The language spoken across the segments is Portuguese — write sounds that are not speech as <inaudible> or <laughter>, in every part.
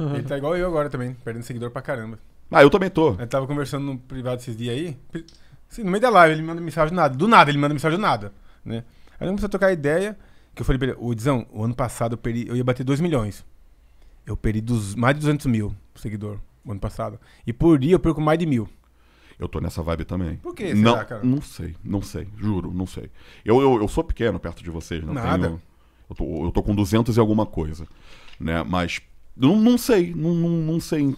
Ele tá igual eu agora também, perdendo seguidor pra caramba. Ah, eu também tô. Eu tava conversando no privado esses dias aí. Assim, no meio da live, ele manda mensagem do nada. Do nada, ele manda mensagem do nada. Né? Aí não precisa trocar ideia. Que eu falei pra ele, ô Dizão, o ano passado eu, perdi, eu ia bater 2 milhões. Eu perdi dos, mais de 200 mil seguidor o ano passado. E por dia eu perco mais de mil. Eu tô nessa vibe também. Por que, não, será, cara? Não sei, não sei. Juro, não sei. Eu, eu, eu sou pequeno perto de vocês, não Nada. Tenho, eu, tô, eu tô com 200 e alguma coisa. Né? Mas não, não sei, não, não, não sei.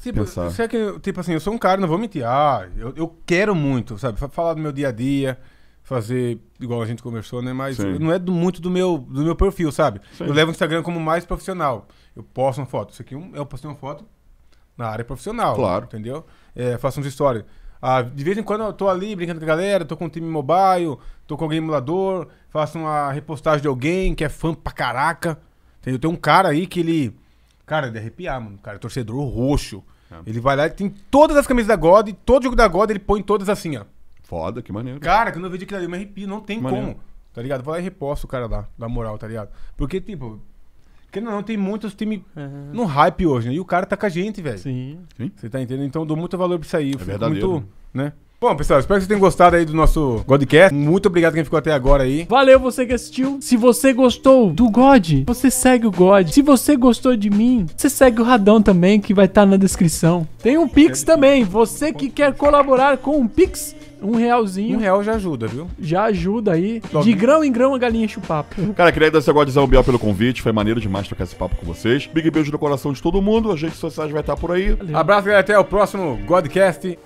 Tipo, pensar. Se é que, tipo assim, eu sou um cara, não vou mentir. Ah, eu, eu quero muito, sabe? Falar do meu dia a dia, fazer igual a gente conversou, né? Mas Sim. não é do, muito do meu, do meu perfil, sabe? Sim. Eu levo o Instagram como mais profissional. Eu posto uma foto. Isso aqui é eu postei uma foto na área profissional. Claro. Entendeu? É, faço uns stories. Ah, de vez em quando eu tô ali brincando com a galera, tô com um time mobile, tô com alguém emulador, faço uma repostagem de alguém que é fã pra caraca. Entendeu? Tem um cara aí que ele Cara, de arrepiar, mano. Cara, torcedor roxo. É. Ele vai lá e tem todas as camisas da God, e todo jogo da God ele põe todas assim, ó. Foda, que maneiro. Cara, quando eu vejo aquilo ali, eu me arrepio, não tem como. Tá ligado? Vou lá e reposto o cara lá, da moral, tá ligado? Porque, tipo, porque não, tem muitos times no hype hoje, né? E o cara tá com a gente, velho. Sim. Você tá entendendo? Então eu dou muito valor pra isso aí. é Muito, né? né? Bom, pessoal, espero que vocês tenham gostado aí do nosso Godcast. Muito obrigado quem ficou até agora aí. Valeu você que assistiu. Se você gostou do God, você segue o God. Se você gostou de mim, você segue o Radão também, que vai estar tá na descrição. Tem um Pix também. Você que quer colaborar com um Pix, um realzinho. Um real já ajuda, viu? Já ajuda aí. Logo. De grão em grão a galinha enche o papo. <laughs> Cara, queria agradecer agora Godzão Biel pelo convite. Foi maneiro demais trocar esse papo com vocês. Big beijo no coração de todo mundo. As redes sociais vai estar tá por aí. Valeu. Abraço, galera. Até o próximo Godcast.